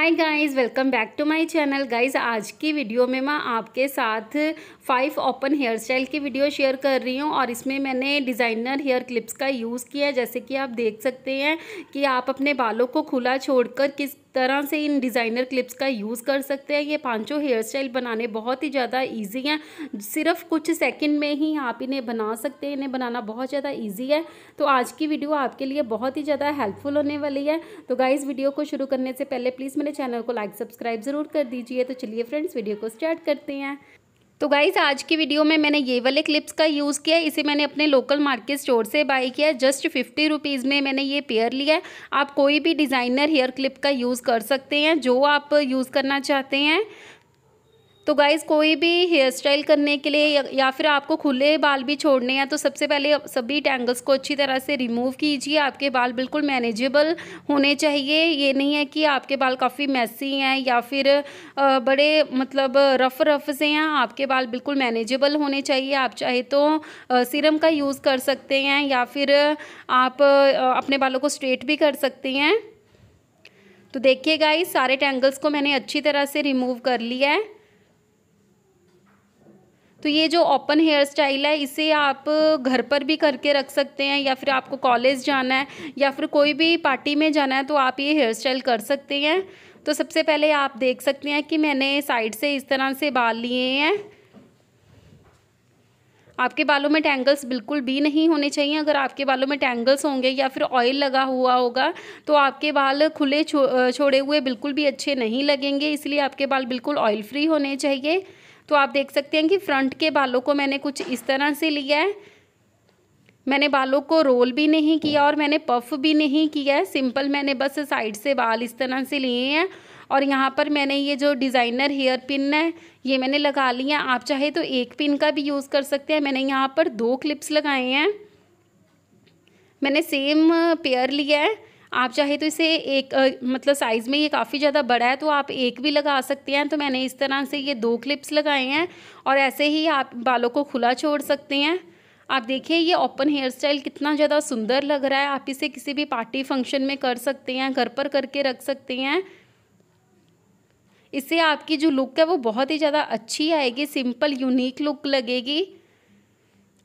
hi guys welcome back to my channel guys आज की video में मैं आपके साथ फाइव ओपन हेयर स्टाइल की वीडियो शेयर कर रही हूँ और इसमें मैंने डिज़ाइनर हेयर क्लिप्स का यूज़ किया है जैसे कि आप देख सकते हैं कि आप अपने बालों को खुला छोड़कर किस तरह से इन डिज़ाइनर क्लिप्स का यूज़ कर सकते हैं ये पांचों हेयर स्टाइल बनाने बहुत ही ज़्यादा ईजी हैं सिर्फ कुछ सेकंड में ही आप इन्हें बना सकते हैं इन्हें बनाना बहुत ज़्यादा ईजी है तो आज की वीडियो आपके लिए बहुत ही ज़्यादा हेल्पफुल होने वाली है तो गाइज़ वीडियो को शुरू करने से पहले प्लीज़ मेरे चैनल को लाइक सब्सक्राइब ज़रूर कर दीजिए तो चलिए फ्रेंड्स वीडियो को स्टार्ट करते हैं तो गाइज़ आज की वीडियो में मैंने ये वाले क्लिप्स का यूज़ किया इसे मैंने अपने लोकल मार्केट स्टोर से बाई किया जस्ट फिफ्टी रुपीज़ में मैंने ये पेयर लिया है आप कोई भी डिज़ाइनर हेयर क्लिप का यूज़ कर सकते हैं जो आप यूज़ करना चाहते हैं तो गाइज़ कोई भी हेयर स्टाइल करने के लिए या, या फिर आपको खुले बाल भी छोड़ने हैं तो सबसे पहले सभी टैंगल्स को अच्छी तरह से रिमूव कीजिए आपके बाल बिल्कुल मैनेजेबल होने चाहिए ये नहीं है कि आपके बाल काफ़ी मैसी हैं या फिर बड़े मतलब रफ़ रफ़ से हैं आपके बाल बिल्कुल मैनेजेबल होने चाहिए आप चाहे तो सीरम का यूज़ कर सकते हैं या फिर आप अपने बालों को स्ट्रेट भी कर सकते हैं तो देखिए गाइज सारे टैंगल्स को मैंने अच्छी तरह से रिमूव कर लिया है तो ये जो ओपन हेयर स्टाइल है इसे आप घर पर भी करके रख सकते हैं या फिर आपको कॉलेज जाना है या फिर कोई भी पार्टी में जाना है तो आप ये हेयर स्टाइल कर सकते हैं तो सबसे पहले आप देख सकते हैं कि मैंने साइड से इस तरह से बाल लिए हैं आपके बालों में टैंगल्स बिल्कुल भी नहीं होने चाहिए अगर आपके बालों में टैंगल्स होंगे या फिर ऑयल लगा हुआ होगा तो आपके बाल खुले छो, छोड़े हुए बिल्कुल भी अच्छे नहीं लगेंगे इसलिए आपके बाल बिल्कुल ऑयल फ्री होने चाहिए तो आप देख सकते हैं कि फ्रंट के बालों को मैंने कुछ इस तरह से लिया है मैंने बालों को रोल भी नहीं किया और मैंने पफ भी नहीं किया है सिंपल मैंने बस साइड से बाल इस तरह से लिए हैं और यहाँ पर मैंने ये जो डिज़ाइनर हेयर पिन है ये मैंने लगा लिया आप चाहे तो एक पिन का भी यूज़ कर सकते हैं मैंने यहाँ पर दो क्लिप्स लगाए हैं मैंने सेम पेयर लिया है आप चाहे तो इसे एक आ, मतलब साइज़ में ये काफ़ी ज़्यादा बड़ा है तो आप एक भी लगा सकते हैं तो मैंने इस तरह से ये दो क्लिप्स लगाए हैं और ऐसे ही आप बालों को खुला छोड़ सकते हैं आप देखिए ये ओपन हेयर स्टाइल कितना ज़्यादा सुंदर लग रहा है आप इसे किसी भी पार्टी फंक्शन में कर सकते हैं घर पर करके रख सकते हैं इससे आपकी जो लुक है वो बहुत ही ज़्यादा अच्छी आएगी सिंपल यूनिक लुक लगेगी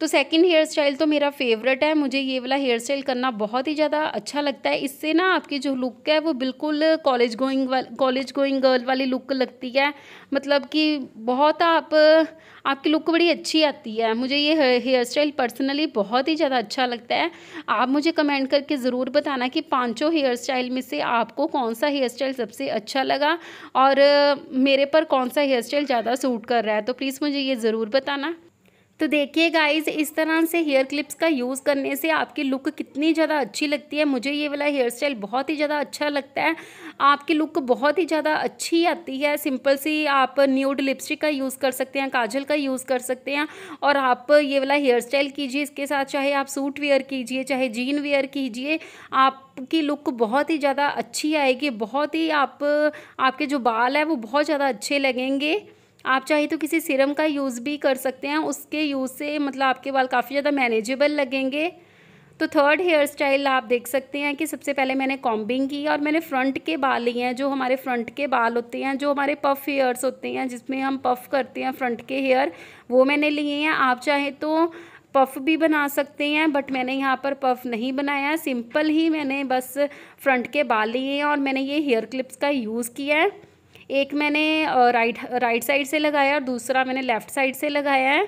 तो सेकंड हेयर स्टाइल तो मेरा फेवरेट है मुझे ये वाला हेयर स्टाइल करना बहुत ही ज़्यादा अच्छा लगता है इससे ना आपकी जो लुक है वो बिल्कुल college going college going girl वाली लुक लगती है मतलब कि बहुत आप आपकी लुक बड़ी अच्छी आती है मुझे ये हेयर स्टाइल पर्सनली बहुत ही ज़्यादा अच्छा लगता है आप मुझे कमेंट करके ज़रूर बताना कि पाँचों हेयर स्टाइल में से आपको कौन सा हेयर स्टाइल सबसे अच्छा लगा और मेरे पर कौन सा हेयर स्टाइल ज़्यादा सूट कर रहा है तो प्लीज़ मुझे ये ज़रूर बताना तो देखिए गाइज इस तरह से हेयर क्लिप्स का यूज़ करने से आपकी लुक कितनी ज़्यादा अच्छी लगती है मुझे ये वाला हेयर स्टाइल बहुत ही ज़्यादा अच्छा लगता है आपकी लुक बहुत ही ज़्यादा अच्छी आती है सिंपल सी आप न्यूड लिपस्टिक का यूज़ कर सकते हैं काजल का यूज़ कर सकते हैं और आप ये वाला हेयर स्टाइल कीजिए इसके साथ चाहे आप सूट वेयर कीजिए चाहे जीन वेयर कीजिए आप की लुक बहुत ही ज़्यादा अच्छी आएगी बहुत ही आप आपके जो बाल है वो बहुत ज़्यादा अच्छे लगेंगे आप चाहे तो किसी सीरम का यूज़ भी कर सकते हैं उसके यूज़ से मतलब आपके बाल काफ़ी ज़्यादा मैनेजेबल लगेंगे तो थर्ड हेयर स्टाइल आप देख सकते हैं कि सबसे पहले मैंने कॉम्बिंग की और मैंने फ्रंट के बाल लिए हैं जो हमारे फ्रंट के बाल होते हैं जो हमारे पफ हेयर्स होते हैं जिसमें हम पफ करते हैं फ्रंट के हेयर वो मैंने लिए हैं आप चाहे तो पफ भी बना सकते हैं बट मैंने यहाँ पर पफ नहीं बनाया सिंपल ही मैंने बस फ्रंट के बाल लिए हैं और मैंने ये हेयर क्लिप्स का यूज़ किया है एक मैंने राइट राइट साइड से लगाया और दूसरा मैंने लेफ़्ट साइड से लगाया है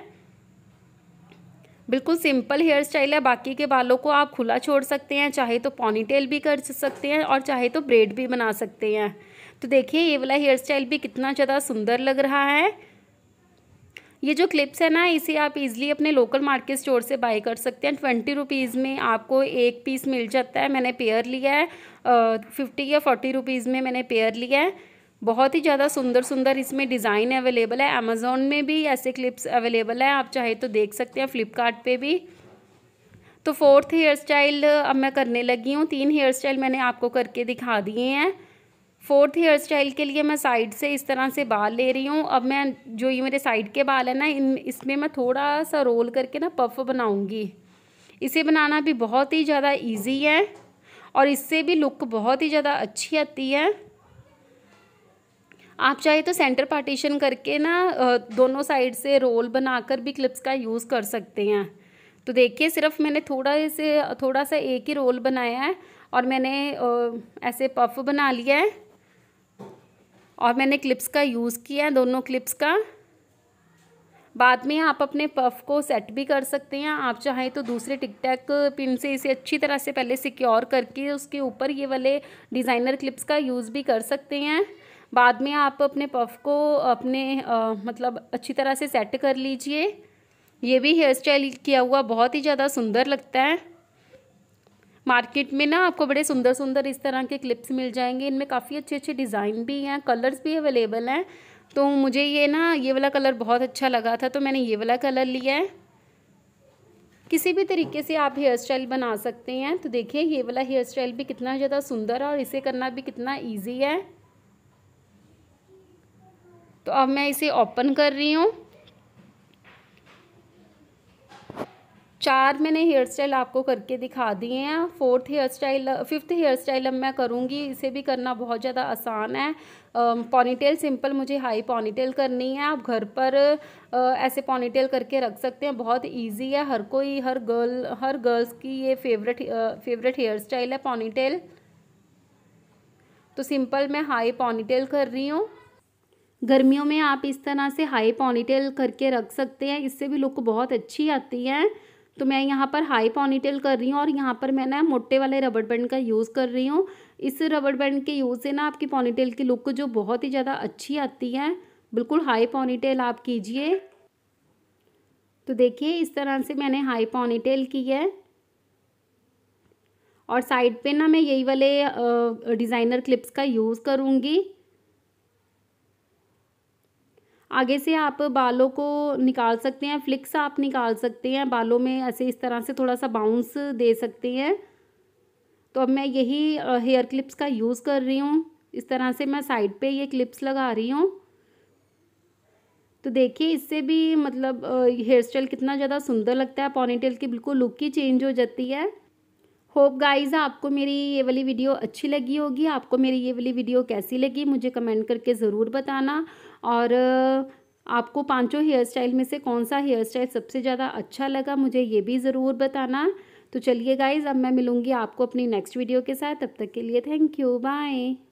बिल्कुल सिंपल हेयर स्टाइल है बाकी के बालों को आप खुला छोड़ सकते हैं चाहे तो पॉनीटेल भी कर सकते हैं और चाहे तो ब्रेड भी बना सकते हैं तो देखिए ये वाला हेयर स्टाइल भी कितना ज़्यादा सुंदर लग रहा है ये जो क्लिप्स है ना इसे आप इजीली अपने लोकल मार्केट स्टोर से बाई कर सकते हैं ट्वेंटी रुपीज़ में आपको एक पीस मिल जाता है मैंने पेयर लिया है फिफ्टी या फोर्टी रुपीज़ में मैंने पेयर लिया है बहुत ही ज़्यादा सुंदर सुंदर इसमें डिज़ाइन अवेलेबल है अमेज़ोन में भी ऐसे क्लिप्स अवेलेबल है आप चाहे तो देख सकते हैं फ्लिपकार्ट भी तो फोर्थ हेयर स्टाइल अब मैं करने लगी हूँ तीन हेयर स्टाइल मैंने आपको करके दिखा दिए हैं फोर्थ हेयर स्टाइल के लिए मैं साइड से इस तरह से बाल ले रही हूँ अब मैं जो ये मेरे साइड के बाल है ना इन इसमें मैं थोड़ा सा रोल करके ना पफ बनाऊँगी इसे बनाना भी बहुत ही ज़्यादा ईजी है और इससे भी लुक बहुत ही ज़्यादा अच्छी आती है आप चाहे तो सेंटर पार्टीशन करके ना दोनों साइड से रोल बनाकर भी क्लिप्स का यूज़ कर सकते हैं तो देखिए सिर्फ मैंने थोड़ा से थोड़ा सा एक ही रोल बनाया है और मैंने ऐसे पफ बना लिया है और मैंने क्लिप्स का यूज़ किया है दोनों क्लिप्स का बाद में आप अपने पफ को सेट भी कर सकते हैं आप चाहें तो दूसरे टिक टैक पिन से इसे अच्छी तरह से पहले सिक्योर करके उसके ऊपर ये वाले डिज़ाइनर क्लिप्स का यूज़ भी कर सकते हैं बाद में आप अपने पफ को अपने आ, मतलब अच्छी तरह से सेट कर लीजिए ये भी हेयर स्टाइल किया हुआ बहुत ही ज़्यादा सुंदर लगता है मार्केट में ना आपको बड़े सुंदर सुंदर इस तरह के क्लिप्स मिल जाएंगे इनमें काफ़ी अच्छे अच्छे डिज़ाइन भी हैं कलर्स भी अवेलेबल हैं तो मुझे ये ना ये वाला कलर बहुत अच्छा लगा था तो मैंने ये वाला कलर लिया है किसी भी तरीके से आप हेयर स्टाइल बना सकते हैं तो देखिए ये वाला हेयर स्टाइल भी कितना ज़्यादा सुंदर है और इसे करना भी कितना ईजी है तो अब मैं इसे ओपन कर रही हूँ चार मैंने हेयर स्टाइल आपको करके दिखा दिए हैं fourth hair style fifth hair style अब मैं करूँगी इसे भी करना बहुत ज़्यादा आसान है पॉनीटेल सिंपल मुझे हाई पॉनीटेल करनी है आप घर पर ऐसे पॉनीटेल करके रख सकते हैं बहुत इजी है हर कोई हर गर्ल हर गर्ल्स की ये फेवरेट फेवरेट हेयर स्टाइल है पॉनीटेल तो सिंपल मैं हाई पॉनीटेल कर रही हूँ गर्मियों में आप इस तरह से हाई पॉनीटेल करके रख सकते हैं इससे भी लुक बहुत अच्छी आती है तो मैं यहाँ पर हाई पॉनीटेल कर रही हूँ और यहाँ पर मैं ना मोटे वाले रबड़ बैंड का यूज़ कर रही हूँ इस रबड़ बैंड के यूज़ से ना आपकी पॉनीटेल की लुक जो बहुत ही ज़्यादा अच्छी आती है बिल्कुल हाई पॉनीटेल आप कीजिए तो देखिए इस तरह से मैंने हाई पॉनीटेल की है और साइड पे ना मैं यही वाले डिज़ाइनर क्लिप्स का यूज़ करूँगी आगे से आप बालों को निकाल सकते हैं फ्लिक्स आप निकाल सकते हैं बालों में ऐसे इस तरह से थोड़ा सा बाउंस दे सकते हैं तो अब मैं यही हेयर क्लिप्स का यूज़ कर रही हूँ इस तरह से मैं साइड पे ये क्लिप्स लगा रही हूँ तो देखिए इससे भी मतलब हेयर स्टाइल कितना ज़्यादा सुंदर लगता है पॉनीटेल की बिल्कुल लुक ही चेंज हो जाती है होप गाइज आपको मेरी ये वाली वीडियो अच्छी लगी होगी आपको मेरी ये वाली वीडियो कैसी लगी मुझे कमेंट करके ज़रूर बताना और आपको पांचों हेयर स्टाइल में से कौन सा हेयर स्टाइल सबसे ज़्यादा अच्छा लगा मुझे ये भी ज़रूर बताना तो चलिए गाइज़ अब मैं मिलूँगी आपको अपनी नेक्स्ट वीडियो के साथ तब तक के लिए थैंक यू बाय